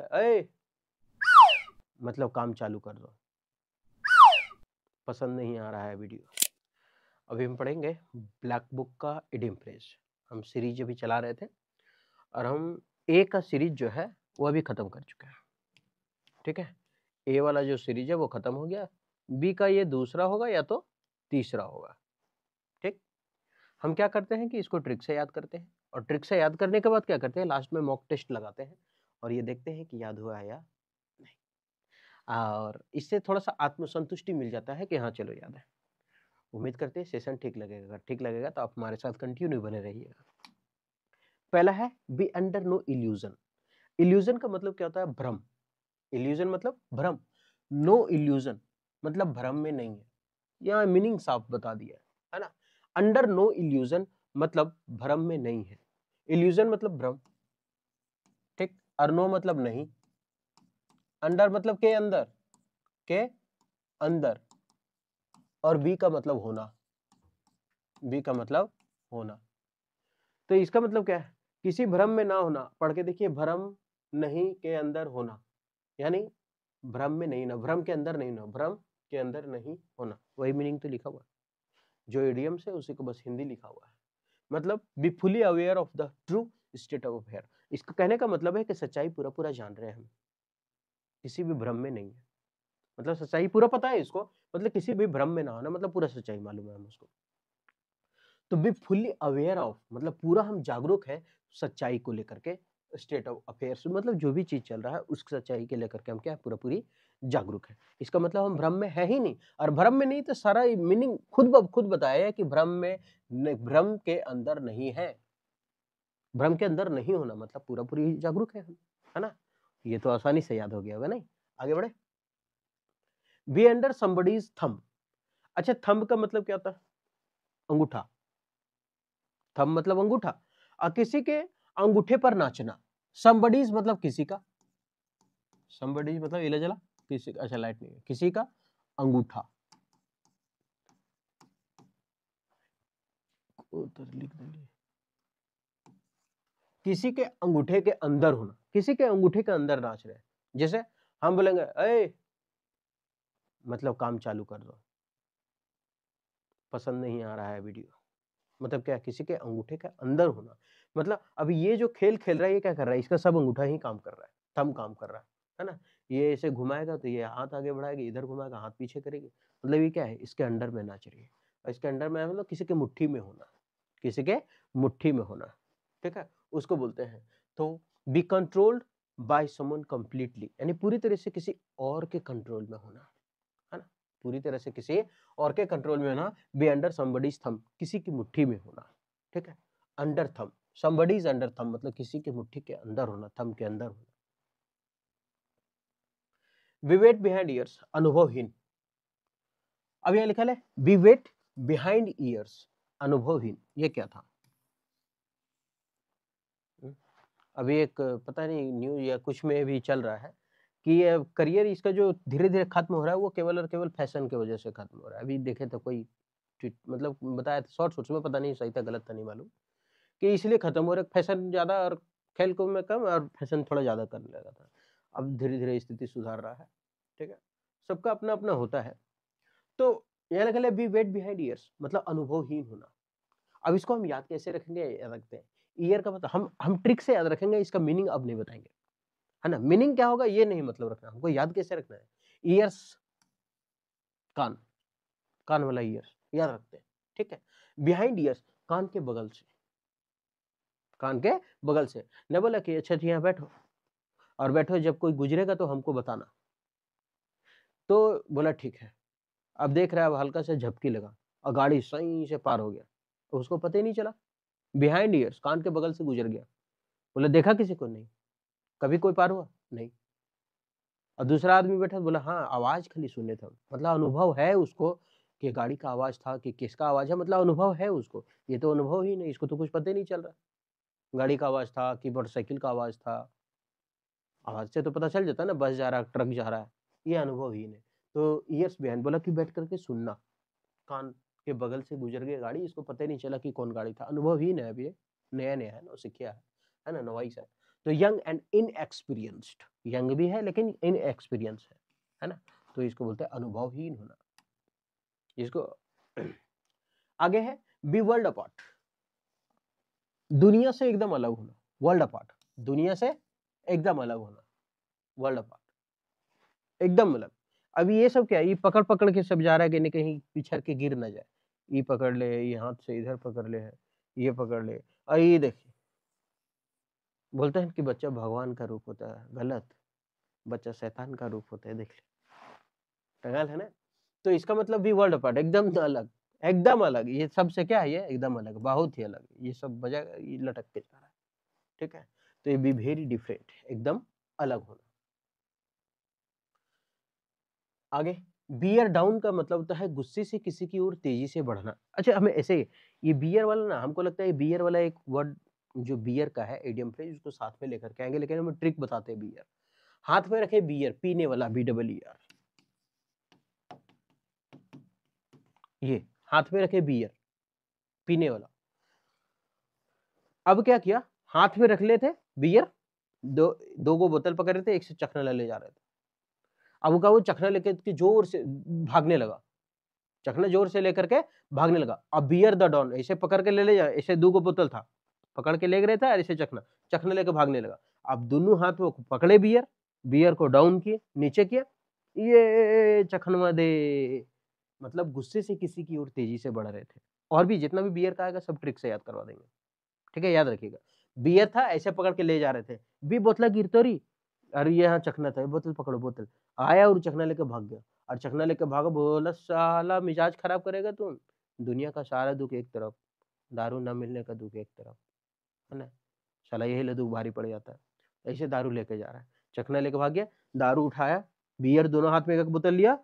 है अय मतलब काम चालू कर दो पसंद नहीं आ रहा है वीडियो अभी हम पढ़ेंगे ब्लैक बुक का इडियम फ्रेज हम सीरीज अभी चला रहे थे और हम ए का सीरीज जो है वो अभी ख़त्म कर चुके हैं ठीक है ए वाला जो सीरीज है वो ख़त्म हो गया बी का ये दूसरा होगा या तो तीसरा होगा ठीक हम क्या करते हैं कि इसको ट्रिक से याद करते हैं और ट्रिक से याद करने के बाद क्या करते हैं लास्ट में मॉक टेस्ट लगाते हैं और ये देखते हैं कि याद हुआ है या नहीं और इससे थोड़ा सा आत्मसंतुष्टि मिल जाता है कि हाँ चलो याद है उम्मीद करते हैं सेशन ठीक लगेगा अगर ठीक लगेगा तो आप हमारे साथ कंटिन्यू बने रहिएगा पहला है be under no illusion illusion का मतलब क्या होता है भ्रम इल्यूजन मतलब भ्रम नो इल्यूजन मतलब भ्रम में नहीं है यहाँ मीनिंग साफ बता दिया है ना अंडर नो इल्यूजन मतलब भ्रम में नहीं है इल्यूजन मतलब भ्रम अरनो मतलब नहीं अंडर मतलब के अंदर के अंदर और बी का मतलब होना बी का मतलब होना तो इसका मतलब क्या है किसी भ्रम में ना होना पढ़ के देखिए भ्रम नहीं के अंदर होना यानी भ्रम में नहीं ना भ्रम के अंदर नहीं ना भ्रम के अंदर नहीं होना वही मीनिंग तो लिखा हुआ है जो एडियम्स है उसी को बस हिंदी लिखा हुआ है मतलब be fully aware of the true state of affair इसका कहने का मतलब है कि सच्चाई पूरा पूरा जान रहे हैं हम किसी भी भ्रम में नहीं है मतलब सच्चाई पूरा पता है इसको मतलब किसी भी भ्रम में ना आना मतलब पूरा सच्चाई मालूम है हम उसको तो बी फुल्ली अवेयर ऑफ मतलब पूरा हम जागरूक है सच्चाई को लेकर के स्टेट ऑफ अफेयर्स मतलब जो भी चीज़ चल रहा है उस सच्चाई के लेकर के हम क्या पूरा पूरी जागरूक है इसका मतलब हम भ्रम में है ही नहीं और भ्रम में नहीं तो सारा मीनिंग खुद ब खुद बताया है कि भ्रम में भ्रम के अंदर नहीं है भ्रम के अंदर नहीं होना मतलब पूरा पूरी जागरूक है है ना ये तो आसानी से याद हो गया होगा नहीं आगे बढ़े बी अंडर समबडीज थंब अच्छा थंब का मतलब क्या होता है अंगूठा थंब मतलब अंगूठा और किसी के अंगूठे पर नाचना समबडीज मतलब किसी का समबडीज मतलब इला जला किसी का अच्छा लाइट नहीं है किसी का अंगूठा तो लिख देंगे किसी के अंगूठे के अंदर होना किसी के अंगूठे के अंदर नाच रहे जैसे हम बोलेंगे अय मतलब काम चालू कर दो पसंद नहीं आ रहा है वीडियो मतलब क्या किसी के अंगूठे के अंदर होना मतलब अब ये जो खेल खेल रहा है ये क्या कर रहा है इसका सब अंगूठा ही काम कर रहा है थम काम कर रहा है है ना ये इसे घुमाएगा तो ये हाथ आगे बढ़ाएगी इधर घुमाएगा हाथ पीछे करेगी मतलब ये क्या है इसके अंडर में नाच रही है इसके अंडर में मतलब किसी के मुट्ठी में होना किसी के मुट्ठी में होना ठीक है उसको बोलते हैं तो be controlled by someone completely यानी पूरी तरह से किसी और के कंट्रोल में होना है ना पूरी तरह से किसी और के कंट्रोल में होना बी अंडर समबडीज थम किसी की मुट्ठी में होना ठीक है अंडर थम समबडीज अंडर थम मतलब किसी की मुट्ठी के अंदर होना थम के अंदर होना विवेट बिहाइंड ईयर्स अनुभवहीन अब यह लिखा है विवेट बिहाइंड ईयर्स अनुभवहीन ये क्या था अभी एक पता नहीं न्यूज या कुछ में भी चल रहा है कि ये करियर इसका जो धीरे धीरे खत्म हो रहा है वो केवल और केवल फैशन की के वजह से खत्म हो रहा है अभी देखे तो कोई मतलब बताया था शॉर्ट शॉर्ट्स में पता नहीं सही था गलत था नहीं मालूम कि इसलिए खत्म हो रहा है फैशन ज़्यादा और खेल को में कम और फैशन थोड़ा ज़्यादा करने लगा था अब धीरे धीरे स्थिति सुधार रहा है ठीक है सबका अपना अपना होता है तो यहाँ लिखा है बी वेट बिहाइंड ईयर्स मतलब अनुभवहीन होना अब इसको हम याद कैसे रखेंगे रखते हैं ईयर का मतलब हम हम ट्रिक से याद रखेंगे इसका मीनिंग अब नहीं बताएंगे है ना मीनिंग क्या होगा ये नहीं मतलब रखना हमको याद कैसे रखना है ईयर्स कान कान वाला ईयर्स याद रखते हैं ठीक है बिहाइंड ईयर्स कान के बगल से कान के बगल से न बोला कि अच्छा जी यहाँ बैठो और बैठो जब कोई गुजरेगा तो हमको बताना तो बोला ठीक है अब देख रहा है अब हल्का सा झपकी लगा और गाड़ी सही से पार हो गया तो उसको पता ही नहीं चला बिहाइंड ईयर्स कान के बगल से गुजर गया बोला देखा किसी को नहीं कभी कोई पार हुआ नहीं और दूसरा आदमी बैठा बोला हाँ आवाज खाली सुने था मतलब अनुभव है उसको कि गाड़ी का आवाज था कि किसका आवाज है मतलब अनुभव है उसको ये तो अनुभव ही नहीं इसको तो कुछ पता ही नहीं चल रहा गाड़ी का आवाज था कि मोटरसाइकिल का आवाज था आवाज से तो पता चल जाता ना बस जा रहा ट्रक जा रहा है ये अनुभव ही नहीं तो ईयर्स बिहाइंड बोला कि बैठ करके सुनना कान के बगल से गुजर गई गाड़ी इसको पता ही नहीं चला कि कौन गाड़ी था ही नया भी नया नया है ना सीखा है है ना नवाइस है तो यंग एंड इनएक्सपीरियंस्ड यंग भी है लेकिन इनएक्सपीरियंस है है ना तो इसको बोलते हैं अनुभवहीन होना इसको आगे है बी वर्ल्ड अपार्ट दुनिया से एकदम अलग होना वर्ल्ड अपार्ट दुनिया से एकदम अलग होना वर्ल्ड अपार्ट एकदम अलग अभी ये सब क्या है ये पकड़ पकड़ के सब जा रहा है कि नहीं कहीं पिछड़ के गिर ना जाए ये पकड़ ले ये हाथ से इधर पकड़ ले है ये पकड़ ले और ये देखिए बोलते हैं कि बच्चा भगवान का रूप होता है गलत बच्चा शैतान का रूप होता है देख ले टंगाल है ना तो इसका मतलब भी वर्ल्ड अपार्ट एकदम अलग एकदम अलग ये सब से क्या है ये एकदम अलग बहुत ही अलग ये सब बजा ये लटक के जा रहा है ठीक है तो ये बी वेरी डिफरेंट एकदम अलग होना आगे बियर डाउन का मतलब होता है गुस्से से किसी की ओर तेजी से बढ़ना अच्छा हमें ऐसे ये बियर वाला ना हमको लगता है बियर वाला एक वर्ड जो बियर का है एडियम फ्रेज उसको साथ में लेकर के आएंगे लेकिन हम ट्रिक बताते हैं बियर हाथ में रखे बियर पीने वाला बी डबल ई आर ये हाथ में रखे बियर पीने वाला अब क्या किया हाथ में रख लेते बियर दो दो को बोतल पकड़ रहे थे एक से चखने ले जा रहे थे अब का वो चखना लेकर के जोर से भागने लगा चखना जोर से लेकर के भागने लगा अब बियर द डॉन ऐसे पकड़ के ले ले जाए ऐसे दो को बोतल था पकड़ के ले गए था ऐसे चखना चखना लेकर भागने लगा अब दोनों हाथ वो पकड़े बियर बियर को डाउन किए नीचे किया ये चखनवा दे मतलब गुस्से से किसी की ओर तेजी से बढ़ रहे थे और भी जितना भी बियर का आएगा सब ट्रिक से याद करवा देंगे ठीक है याद रखिएगा बियर था ऐसे पकड़ के ले जा रहे थे बी बोतला गिरतोरी अरे ये यहाँ चखना था बोतल पकड़ो बोतल आया और चखना लेके भाग गया और चखना लेके भागा बोला साला मिजाज खराब करेगा तुम दुनिया का सारा दुख एक तरफ दारू ना मिलने का दुख एक तरफ है ना साला यही ले दुख भारी पड़ जाता है ऐसे दारू लेके जा रहा है चखना लेके भाग गया दारू उठाया बियर दोनों हाथ में एक बोतल लिया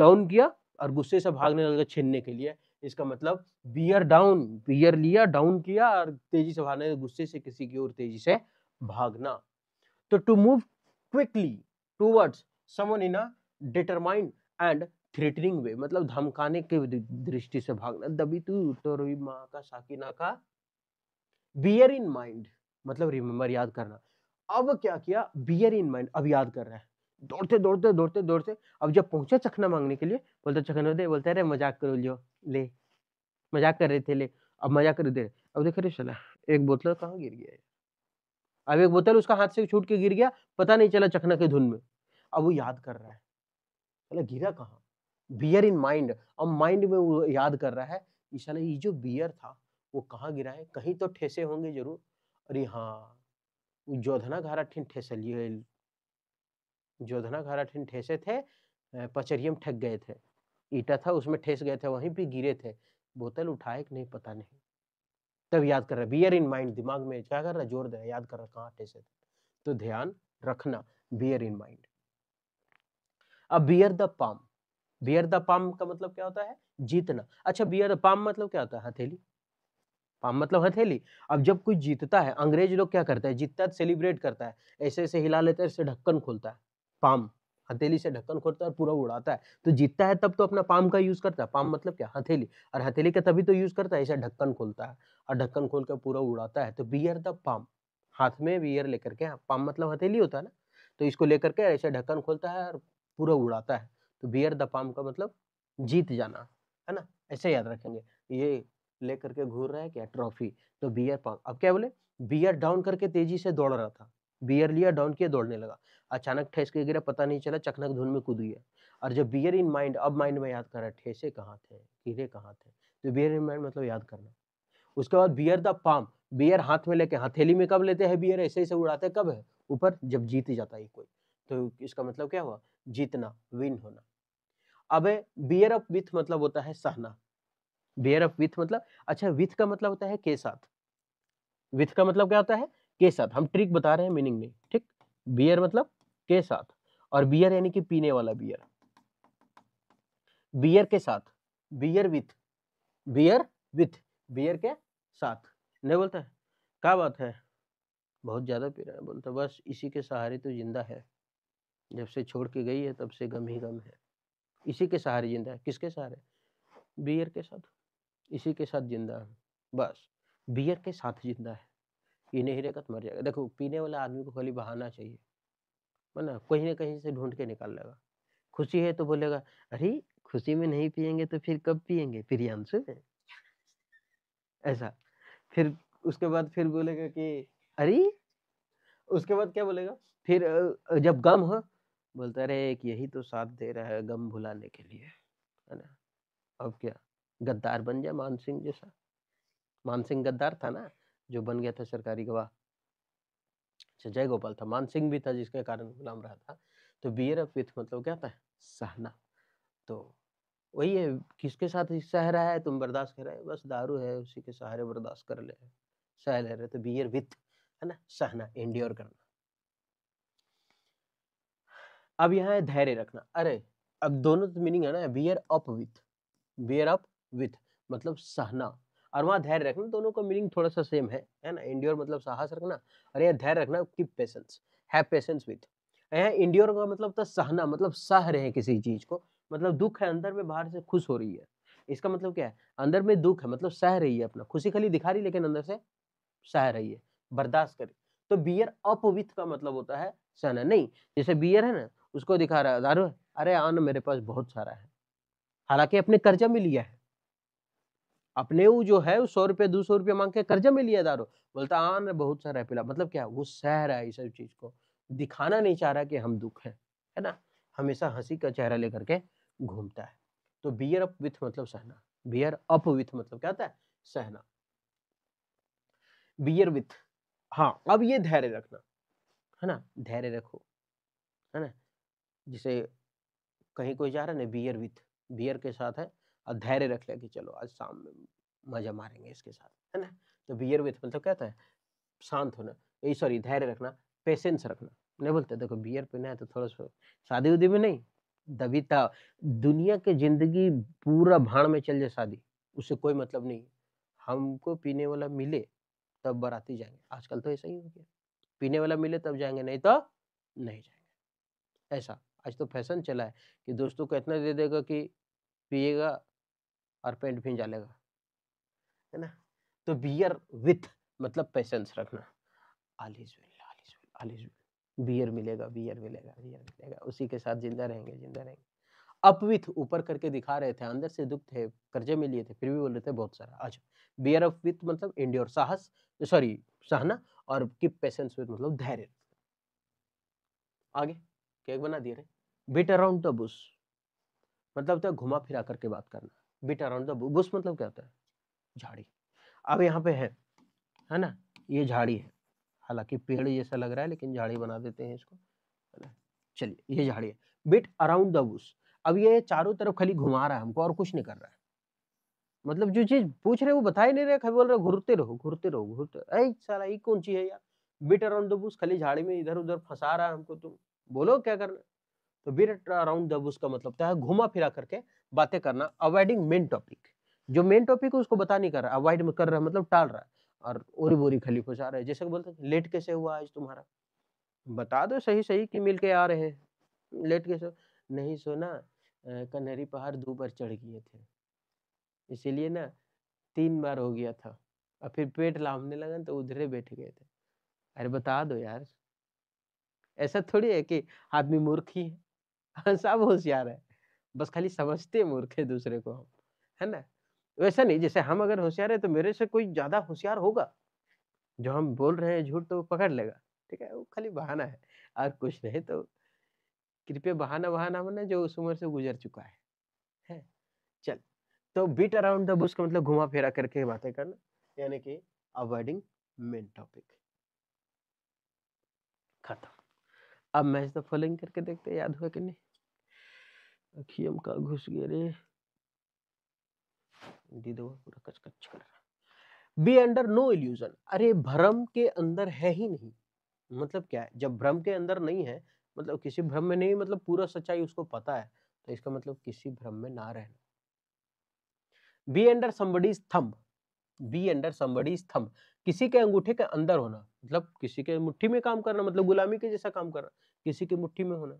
डाउन किया और गुस्से से भागने लगा छीनने के लिए इसका मतलब बियर डाउन बियर लिया डाउन किया और तेजी से भागने गुस्से से किसी की ओर तेजी से भागना तो to move quickly towards someone in a determined and threatening way मतलब धमकाने के दृष्टि से भागना दबी तू तो रोई माँ का साकिना का बियर इन माइंड मतलब रिमेम्बर याद करना अब क्या किया बियर इन माइंड अब याद कर रहा है दौड़ते दौड़ते दौड़ते दौड़ते अब जब पहुंचे चखना मांगने के लिए बोलते चखना दे बोलते अरे मजाक करो लियो ले मजाक कर रहे थे ले अब मजाक कर दे अब देख रहे चला एक बोतल कहाँ गिर गया है अब एक बोतल उसका हाथ से छूट के गिर गया पता नहीं चला चखना के धुन में अब वो याद कर रहा है बोला गिरा कहाँ बियर इन माइंड अब माइंड में वो याद कर रहा है ईशाला ये जो बियर था वो कहाँ गिरा है कहीं तो ठेसे होंगे जरूर अरे हाँ जोधना घारा ठिन ठेस लिए जोधना घारा ठिन ठेसे थे पचरियम ठग गए थे ईटा था उसमें ठेस गए थे वहीं पे गिरे थे बोतल उठाए कि नहीं पता नहीं तब याद कर रहा बियर इन माइंड दिमाग में क्या कर रहा जोर दे रहा याद कर रहा कहाँ कैसे तो ध्यान रखना बियर इन माइंड अब bear the palm bear the palm का मतलब क्या होता है जीतना अच्छा बियर द पाम मतलब क्या होता है हथेली पाम मतलब हथेली अब जब कोई जीतता है अंग्रेज लोग क्या करता है जीतता है सेलिब्रेट करता है ऐसे ऐसे हिला लेता है ऐसे ढक्कन खोलता है पाम हथेली से ढक्कन खोलता है और पूरा उड़ाता है तो जीतता है तब तो अपना पाम का यूज करता है पाम हाँ। मतलब क्या हथेली और हथेली का तभी तो यूज करता है ऐसा ढक्कन खोलता है और ढक्कन खोल कर पूरा उड़ाता है तो बियर द पाम हाथ में बियर लेकर के पाम हाँ, मतलब हथेली होता है ना तो इसको लेकर के ऐसे ढक्कन खोलता है और पूरा उड़ाता है तो बियर द पाम का मतलब जीत जाना है ना ऐसे याद रखेंगे ये लेकर के घूर रहा है क्या ट्रॉफी तो बियर पाम अब क्या बोले बियर डाउन करके तेजी से दौड़ रहा था बियर लिया डाउन किया दौड़ने लगा अचानक ठेस के गिरा पता नहीं चला चकनक धुन में कूद गया और जब बियर इन माइंड अब माइंड में याद कर रहा ठेसे कहाँ थे कीड़े कहाँ थे तो बियर इन माइंड मतलब याद करना उसके बाद बियर द पाम बियर हाथ में लेके हथेली में कब लेते हैं बियर ऐसे ऐसे उड़ाते कब है ऊपर जब जीत जाता है कोई तो इसका मतलब क्या हुआ जीतना विन होना अब बियर ऑफ विथ मतलब होता है सहना बियर ऑफ विथ मतलब अच्छा विथ का मतलब होता है के साथ विथ का मतलब क्या होता है के साथ हम ट्रिक बता रहे हैं मीनिंग में ठीक बियर मतलब के साथ और बियर यानी कि पीने वाला बियर बियर के साथ bear with bear with bear के साथ नहीं बोलता है क्या बात है बहुत ज़्यादा पी रहा है बोलता बस इसी के सहारे तो जिंदा है जब से छोड़ के गई है तब से गम ही गम है इसी के सहारे जिंदा है किसके सहारे बियर के साथ इसी के साथ जिंदा है बस बियर के साथ जिंदा है पीने ही रहेगा तो मर जाएगा देखो पीने वाला आदमी को खाली बहाना चाहिए ना कहीं ना कहीं से ढूंढ के निकाल लेगा खुशी है तो बोलेगा अरे खुशी में नहीं पियेंगे तो फिर कब पियेंगे प्रियांशु ऐसा फिर उसके बाद फिर बोलेगा कि अरे उसके बाद क्या बोलेगा फिर जब गम हो बोलता रहे एक यही तो साथ दे रहा है गम भुलाने के लिए है ना अब क्या गद्दार बन जाए मान सिंह जैसा मान सिंह गद्दार था ना जो बन गया था सरकारी गवाह अच्छा गोपाल था मान सिंह भी था जिसके कारण गुलाम रहा था तो बियर ऑफ विथ मतलब क्या था सहना तो वही है किसके साथ सह रहा है तुम बर्दाश्त कर रहे हो बस दारू है उसी के सहारे बर्दाश्त कर ले सह ले रहे तो बियर विथ है ना सहना इंड्योर करना अब यहाँ है धैर्य रखना अरे अब दोनों तो मीनिंग है ना bear up with bear up with मतलब सहना और वहाँ धैर्य रखना दोनों का मीनिंग थोड़ा सा सेम है है ना इंडियोर मतलब साहस रखना और यहाँ धैर्य रखना keep patience have patience with यहाँ इंडियोर का मतलब था सहना मतलब सह रहे हैं किसी चीज़ को मतलब दुख है अंदर में बाहर से खुश हो रही है इसका मतलब क्या है अंदर में दुख है मतलब सह रही है अपना खुशी खाली दिखा रही लेकिन अंदर से सह रही है बर्दाश्त करी तो बियर अपविथ का मतलब होता है सहना नहीं जैसे बियर है ना उसको दिखा रहा है दारू अरे आन मेरे पास बहुत सारा है हालांकि अपने कर्जा में लिया है अपने वो जो है सौ रुपया दो सौ रुपया मांग के कर्जा में लिया दारो बोलता हाँ ना बहुत सारा है पिला मतलब क्या वो सह रहा है इस चीज को दिखाना नहीं चाह रहा कि हम दुख है है ना हमेशा हंसी का चेहरा लेकर के घूमता है तो बियर अप विथ मतलब सहना बियर अप विथ मतलब क्या होता है सहना बियर विथ हाँ अब ये धैर्य रखना है ना धैर्य रखो है ना जिसे कहीं कोई जा रहा है ना बियर विथ बियर के साथ है और धैर्य रख लिया कि चलो आज शाम में मजा मारेंगे इसके साथ है ना तो बियर विथ मतलब कहते हैं शांत होना यही सॉरी धैर्य रखना पेशेंस रखना नहीं बोलते देखो बियर पीना है तो थोड़ा सा शादी उदी में नहीं दबिता दुनिया की जिंदगी पूरा भाड़ में चल जाए शादी उससे कोई मतलब नहीं हमको पीने वाला मिले तब बराती जाएंगे आजकल तो ऐसा ही हो गया पीने वाला मिले तब जाएंगे नहीं तो नहीं जाएंगे ऐसा आज तो फैशन चला है कि दोस्तों को इतना दे देगा कि पिएगा और पेंट भी डालेगा है ना तो बियर विथ मतलब पेशेंस रखना आलिज आलिज बियर मिलेगा बियर मिलेगा बियर मिलेगा उसी के साथ जिंदा रहेंगे जिंदा रहेंगे अपविथ ऊपर करके दिखा रहे थे अंदर से दुख थे कर्जे में लिए थे फिर भी बोल रहे थे बहुत सारा अच्छा बियर अप विथ मतलब इंड्योर साहस सॉरी सहना और कीप पेशेंस विथ मतलब धैर्य आगे केक बना दिए रहे बिट अराउंड द बुश मतलब तो घुमा फिरा करके बात करना बिट अराउंड बुश मतलब क्या होता है झाड़ी अब यहाँ पे है है ना ये झाड़ी है हालांकि पेड़ जैसा लग रहा है लेकिन झाड़ी बना देते हैं इसको है ना चलिए ये झाड़ी है बिट अराउंड द बुश अब ये चारों तरफ खाली घुमा रहा है हमको और कुछ नहीं कर रहा है मतलब जो चीज पूछ रहे वो बता ही नहीं रहे खाली बोल रहे घूरते रहो घूरते रहो घूरते अरे सारा ये कौन चीज है यार बिट अराउंड द बुश खाली झाड़ी में इधर उधर फंसा रहा है हमको तुम बोलो क्या करना तो वेट अराउंड जब उसका का मतलब होता है घुमा फिरा करके बातें करना अवॉइडिंग मेन टॉपिक जो मेन टॉपिक है उसको बता नहीं कर रहा अवॉइड कर रहा है मतलब टाल रहा है और ओरी बोरी खली फुसा रहा है जैसे बोलते हैं लेट कैसे हुआ आज तुम्हारा बता दो सही सही कि मिल के आ रहे हैं लेट कैसे नहीं सोना कन्हरी पहाड़ दो बार चढ़ गए थे इसीलिए ना तीन बार हो गया था और फिर पेट लाभने लगा तो उधरे बैठ गए थे अरे बता दो यार ऐसा थोड़ी है कि आदमी मूर्ख ही है सब होशियार है बस खाली समझते मूर्ख है दूसरे को हम है ना वैसा नहीं जैसे हम अगर होशियार है तो मेरे से कोई ज्यादा होशियार होगा जो हम बोल रहे हैं झूठ तो वो पकड़ लेगा ठीक है वो खाली बहाना है और कुछ नहीं तो कृपया बहाना बहाना मैंने जो उस उम्र से गुजर चुका है है चल तो बीट अराउंड द बुश का मतलब घुमा फिरा करके बातें करना यानी कि अवॉइडिंग मेन टॉपिक खत्म अब मैच द फॉलोइंग करके देखते याद हुआ कि नहीं अखियम का घुस गए रे दीदो पूरा कचकच कर रहा बी अंडर नो इल्यूजन अरे भ्रम के अंदर है ही नहीं मतलब क्या है जब भ्रम के अंदर नहीं है मतलब किसी भ्रम में नहीं मतलब पूरा सच्चाई उसको पता है तो इसका मतलब किसी भ्रम में ना रहना be under somebody's thumb be under somebody's thumb किसी के अंगूठे के अंदर होना मतलब किसी के मुट्ठी में काम करना मतलब गुलामी के जैसा काम करना किसी के मुट्ठी में होना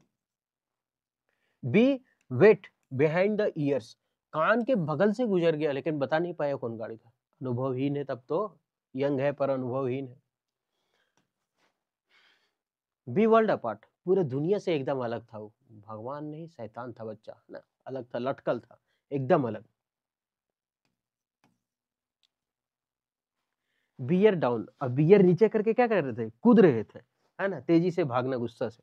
be wet behind the ears कान के बगल से गुजर गया लेकिन बता नहीं पाया कौन गाड़ी था अनुभवहीन है तब तो यंग है पर अनुभवहीन है बी वर्ल्ड अपार्ट पूरे दुनिया से एकदम अलग था वो भगवान नहीं शैतान था बच्चा ना अलग था लटकल था एकदम अलग बियर डाउन अब बियर नीचे करके क्या कर रहे थे कूद रहे थे है ना तेजी से भागना गुस्सा से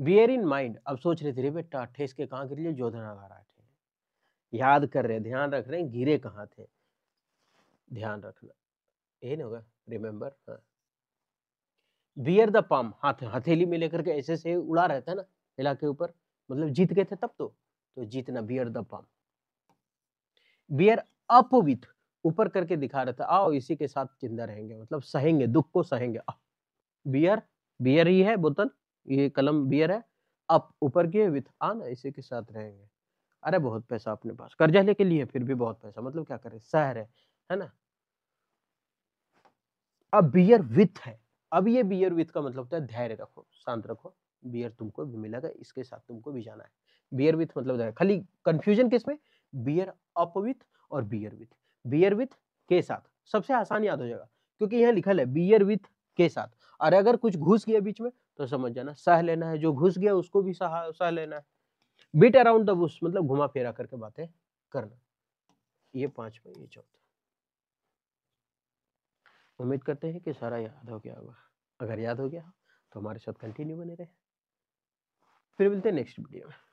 बियर इन माइंड अब सोच रहे थे बेटा ठेस के कहाँ गिर लिए जोधनागार आठ याद कर रहे ध्यान रख रहे गिरे कहाँ थे ध्यान रखना यही नहीं होगा रिमेम्बर हाँ बियर द पाम हाथ हथेली में लेकर के ऐसे से उड़ा रहे थे ना इलाके ऊपर मतलब जीत गए थे तब तो तो जीतना bear the palm bear up with ऊपर करके दिखा रहा था आओ इसी के साथ जिंदा रहेंगे मतलब सहेंगे दुख को सहेंगे बियर बियर ही है बोतल ये कलम बियर है अप ऊपर के विथ आन इसी के साथ रहेंगे अरे बहुत पैसा अपने पास कर्जा लेके लिए फिर भी बहुत पैसा मतलब क्या करे शहर है है ना अब बियर विथ है अब ये बियर विथ का मतलब होता है धैर्य रखो शांत रखो बियर तुमको भी मिलेगा इसके साथ तुमको भी जाना है बियर विथ मतलब खाली कंफ्यूजन किस में बियर अप विथ और बियर विथ बियर विथ के साथ सबसे आसान याद हो जाएगा क्योंकि यहाँ लिखा है बियर विथ के साथ और अगर कुछ घुस गया बीच में तो समझ जाना सह लेना है जो घुस गया उसको भी सह सह लेना है बीट अराउंड द बुश मतलब घुमा फेरा करके बातें करना ये पांचवा ये चौथा उम्मीद करते हैं कि सारा याद हो गया होगा अगर याद हो गया तो हमारे साथ कंटिन्यू बने रहे फिर मिलते हैं नेक्स्ट वीडियो में